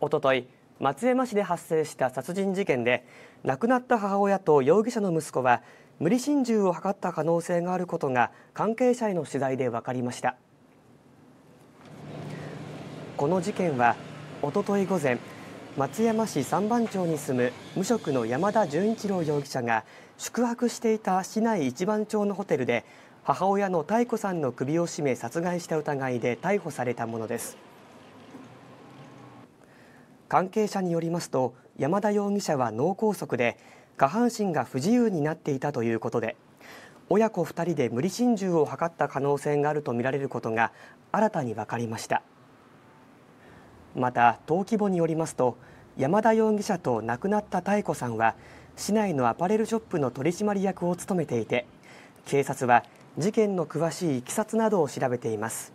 おととい松山市で発生した殺人事件で亡くなった母親と容疑者の息子は無理心中を図った可能性があることが関係者への取材で分かりましたこの事件はおととい午前松山市三番町に住む無職の山田純一郎容疑者が宿泊していた市内一番町のホテルで母親の妙子さんの首を絞め殺害した疑いで逮捕されたものです。関係者によりますと山田容疑者は脳梗塞で下半身が不自由になっていたということで親子2人で無理心中を図った可能性があるとみられることが新たに分かりましたまた登記簿によりますと山田容疑者と亡くなった妙子さんは市内のアパレルショップの取締役を務めていて警察は事件の詳しいいきさつなどを調べています。